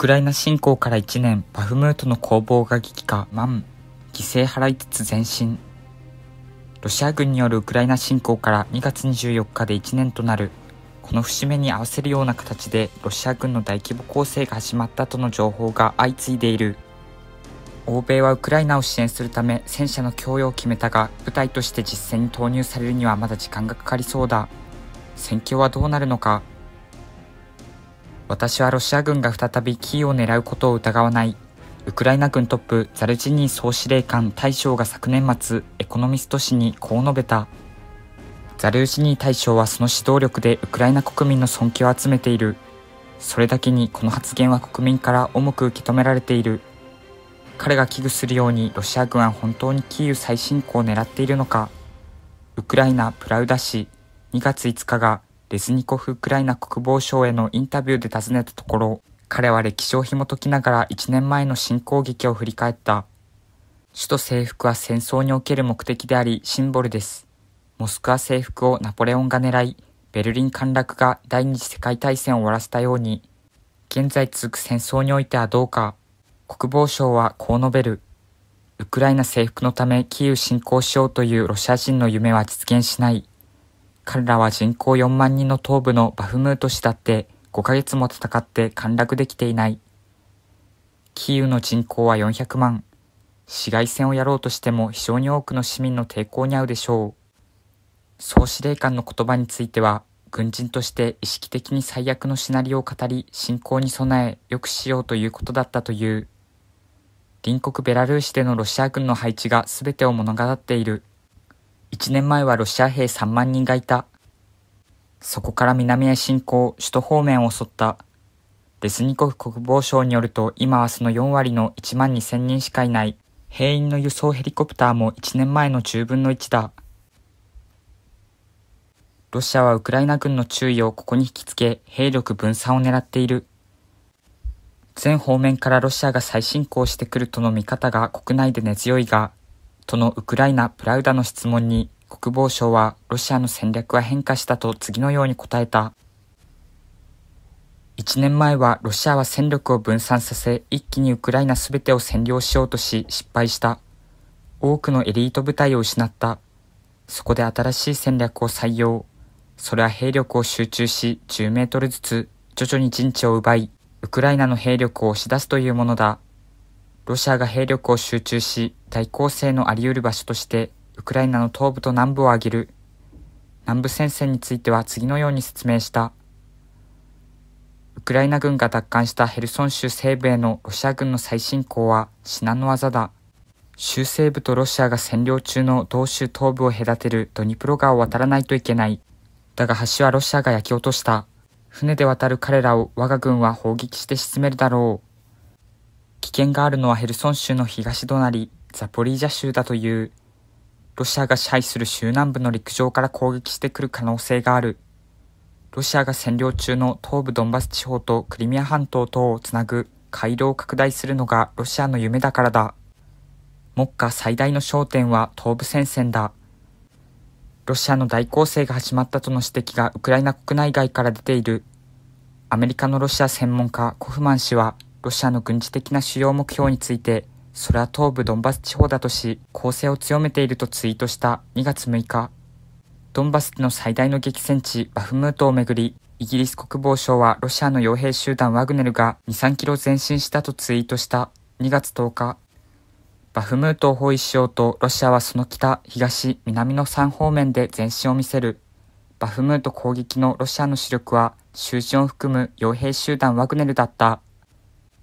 クライナ侵攻から1年、バフムートの攻防が激化、ン犠牲払いつつ前進。ロシア軍によるウクライナ侵攻から2月24日で1年となる、この節目に合わせるような形でロシア軍の大規模攻勢が始まったとの情報が相次いでいる。欧米はウクライナを支援するため戦車の供与を決めたが、部隊として実戦に投入されるにはまだ時間がかかりそうだ。戦況はどうなるのか、私はロシア軍が再びキーを狙うことを疑わない。ウクライナ軍トップザルジニー総司令官大将が昨年末、エコノミスト誌にこう述べた。ザルジニー大将はその指導力でウクライナ国民の尊敬を集めている。それだけにこの発言は国民から重く受け止められている。彼が危惧するようにロシア軍は本当にキーウ再侵攻を狙っているのか。ウクライナ・プラウダ市2月5日がレズニコフ・ウクライナ国防省へのインタビューで尋ねたところ、彼は歴史を紐解きながら1年前の新攻撃を振り返った。首都征服は戦争における目的であり、シンボルです。モスクワ征服をナポレオンが狙い、ベルリン陥落が第二次世界大戦を終わらせたように、現在続く戦争においてはどうか、国防省はこう述べる。ウクライナ征服のためキーウ侵攻しようというロシア人の夢は実現しない。彼らは人口4万人の東部のバフムート市だって5ヶ月も戦って陥落できていない。キーウの人口は400万。市街戦をやろうとしても非常に多くの市民の抵抗に遭うでしょう。総司令官の言葉については、軍人として意識的に最悪のシナリオを語り、侵攻に備え、良くしようということだったという。隣国ベラルーシでのロシア軍の配置が全てを物語っている。1年前はロシア兵3万人がいた。そこから南へ侵攻、首都方面を襲った。デスニコフ国防省によると、今はその4割の1万2千人しかいない。兵員の輸送ヘリコプターも1年前の10分の1だ。ロシアはウクライナ軍の注意をここに引きつけ、兵力分散を狙っている。全方面からロシアが再侵攻してくるとの見方が国内で根強いが、とのウクライナ・プラウダの質問に国防省はロシアの戦略は変化したと次のように答えた。1年前はロシアは戦力を分散させ一気にウクライナ全てを占領しようとし失敗した。多くのエリート部隊を失った。そこで新しい戦略を採用。それは兵力を集中し10メートルずつ徐々に陣地を奪い、ウクライナの兵力を押し出すというものだ。ロシアが兵力を集中し、大攻勢のあり得る場所として、ウクライナの東部と南部を挙げる。南部戦線については次のように説明した。ウクライナ軍が奪還したヘルソン州西部へのロシア軍の再侵攻は至難の業だ。州西部とロシアが占領中の同州東部を隔てるドニプロ川を渡らないといけない。だが橋はロシアが焼き落とした。船で渡る彼らを我が軍は砲撃して沈めるだろう。危険があるのはヘルソン州の東隣、ザポリージャ州だという。ロシアが支配する州南部の陸上から攻撃してくる可能性がある。ロシアが占領中の東部ドンバス地方とクリミア半島等をつなぐ回廊を拡大するのがロシアの夢だからだ。目下最大の焦点は東部戦線だ。ロシアの大攻勢が始まったとの指摘がウクライナ国内外から出ている。アメリカのロシア専門家コフマン氏は、ロシアの軍事的な主要目標について、それは東部ドンバス地方だとし、攻勢を強めているとツイートした2月6日、ドンバスの最大の激戦地バフムートをめぐり、イギリス国防省はロシアの傭兵集団ワグネルが2、3キロ前進したとツイートした2月10日、バフムートを包囲しようとロシアはその北、東、南の3方面で前進を見せる。バフムート攻撃のロシアの主力は、囚人を含む傭兵集団ワグネルだった。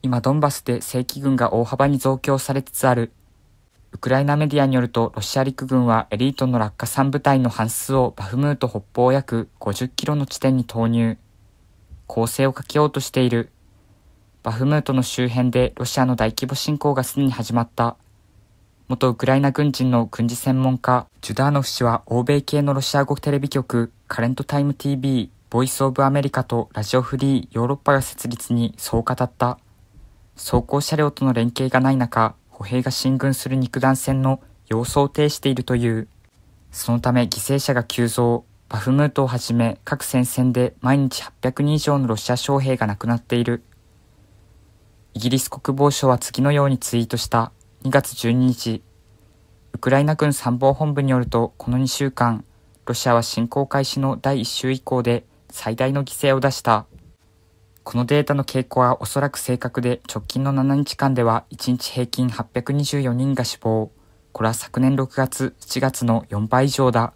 今ドンバスで正規軍が大幅に増強されつつある。ウクライナメディアによると、ロシア陸軍はエリートの落下3部隊の半数をバフムート北方約50キロの地点に投入。攻勢をかけようとしている。バフムートの周辺でロシアの大規模侵攻がすでに始まった。元ウクライナ軍人の軍事専門家、ジュダーノフ氏は欧米系のロシア語テレビ局、カレントタイム TV、ボイスオブアメリカとラジオフリーヨーロッパが設立にそう語った。走行車両との連携がない中、歩兵が進軍する肉弾戦の様相を呈しているという。そのため犠牲者が急増、バフムートをはじめ各戦線で毎日800人以上のロシア将兵が亡くなっている。イギリス国防省は次のようにツイートした2月12日、ウクライナ軍参謀本部によるとこの2週間、ロシアは侵攻開始の第1週以降で最大の犠牲を出した。このデータの傾向はおそらく正確で、直近の7日間では1日平均824人が死亡。これは昨年6月、7月の4倍以上だ。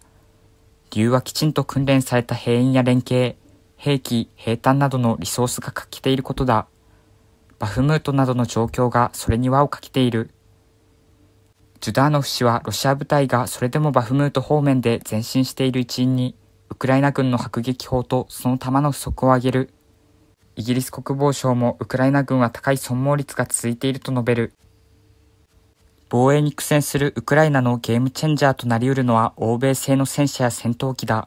理由はきちんと訓練された兵員や連携、兵器、兵隊などのリソースが欠けていることだ。バフムートなどの状況がそれに輪をかけている。ジュダーノフ氏はロシア部隊がそれでもバフムート方面で前進している一因に、ウクライナ軍の迫撃砲とその弾の不足を挙げる。イギリス国防省もウクライナ軍は高い損耗率が続いていると述べる。防衛に苦戦するウクライナのゲームチェンジャーとなり得るのは欧米製の戦車や戦闘機だ。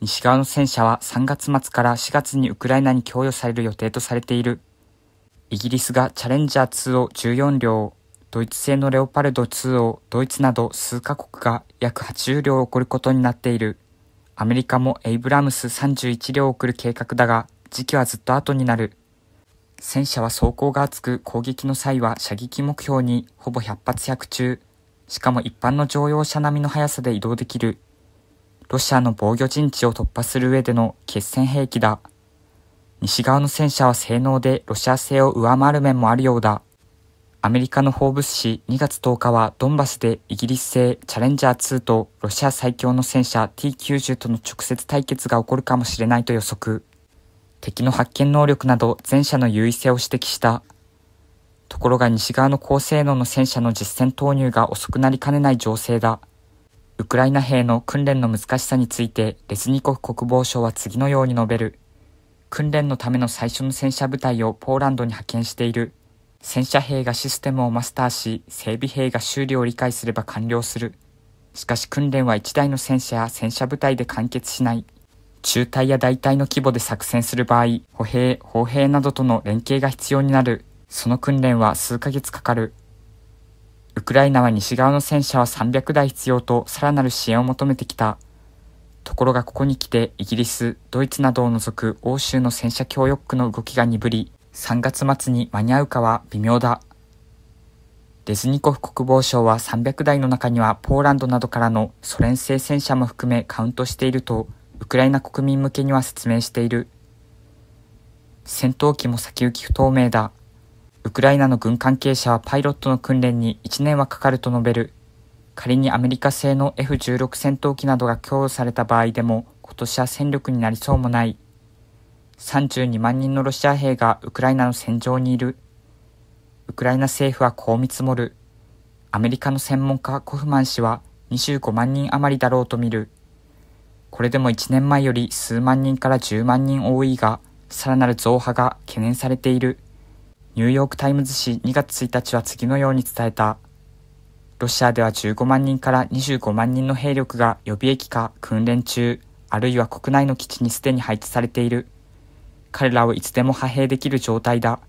西側の戦車は3月末から4月にウクライナに供与される予定とされている。イギリスがチャレンジャー2を14両、ドイツ製のレオパルド2をドイツなど数カ国が約80両を送ることになっている。アメリカもエイブラムス31両を送る計画だが、時期はずっと後になる。戦車は装甲が厚く攻撃の際は射撃目標にほぼ100発100中。しかも一般の乗用車並みの速さで移動できる。ロシアの防御陣地を突破する上での決戦兵器だ。西側の戦車は性能でロシア製を上回る面もあるようだ。アメリカのフォーブス誌2月10日はドンバスでイギリス製チャレンジャー2とロシア最強の戦車 T90 との直接対決が起こるかもしれないと予測。敵の発見能力など前者の優位性を指摘した。ところが西側の高性能の戦車の実戦投入が遅くなりかねない情勢だ。ウクライナ兵の訓練の難しさについてレズニコフ国防相は次のように述べる。訓練のための最初の戦車部隊をポーランドに派遣している。戦車兵がシステムをマスターし、整備兵が修理を理解すれば完了する。しかし訓練は1台の戦車や戦車部隊で完結しない。中隊や大隊の規模で作戦する場合、歩兵、砲兵などとの連携が必要になる。その訓練は数ヶ月かかる。ウクライナは西側の戦車は300台必要とさらなる支援を求めてきた。ところがここに来てイギリス、ドイツなどを除く欧州の戦車協力区の動きが鈍り、3月末に間に合うかは微妙だ。デズニコフ国防相は300台の中にはポーランドなどからのソ連製戦車も含めカウントしているとウクライナ国民向けには説明している。戦闘機も先行き不透明だ。ウクライナの軍関係者はパイロットの訓練に1年はかかると述べる。仮にアメリカ製の F16 戦闘機などが供与された場合でも今年は戦力になりそうもない。32万人のロシア兵がウクライナの戦場にいる。ウクライナ政府はこう見積もる。アメリカの専門家コフマン氏は25万人余りだろうと見る。これでも1年前より数万人から10万人多いが、さらなる増派が懸念されている。ニューヨークタイムズ紙2月1日は次のように伝えた。ロシアでは15万人から25万人の兵力が予備役か訓練中、あるいは国内の基地にすでに配置されている。彼らをいつでも派兵できる状態だ。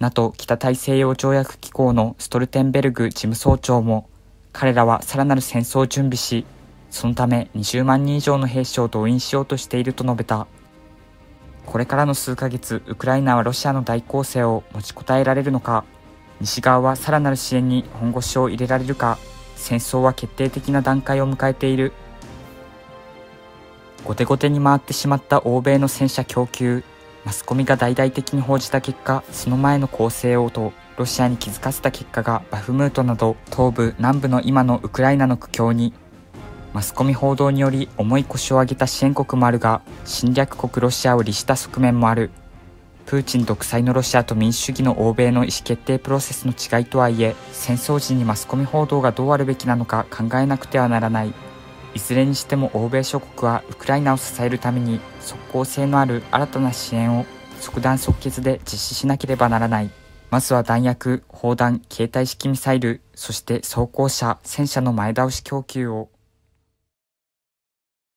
NATO 北大西洋条約機構のストルテンベルグ事務総長も、彼らはさらなる戦争を準備し、そのため20万人以上の兵士を動員しようとしていると述べた。これからの数ヶ月、ウクライナはロシアの大攻勢を持ちこたえられるのか、西側はさらなる支援に本腰を入れられるか、戦争は決定的な段階を迎えている。後手後手に回ってしまった欧米の戦車供給、マスコミが大々的に報じた結果、その前の攻勢をとロシアに気づかせた結果がバフムートなど東部、南部の今のウクライナの苦境にマスコミ報道により重い腰を上げた支援国もあるが侵略国ロシアを利した側面もあるプーチン独裁のロシアと民主主義の欧米の意思決定プロセスの違いとはいえ戦争時にマスコミ報道がどうあるべきなのか考えなくてはならないいずれにしても欧米諸国はウクライナを支えるために即効性のある新たな支援を即断即決で実施しなければならないまずは弾薬砲弾携帯式ミサイルそして装甲車戦車の前倒し供給を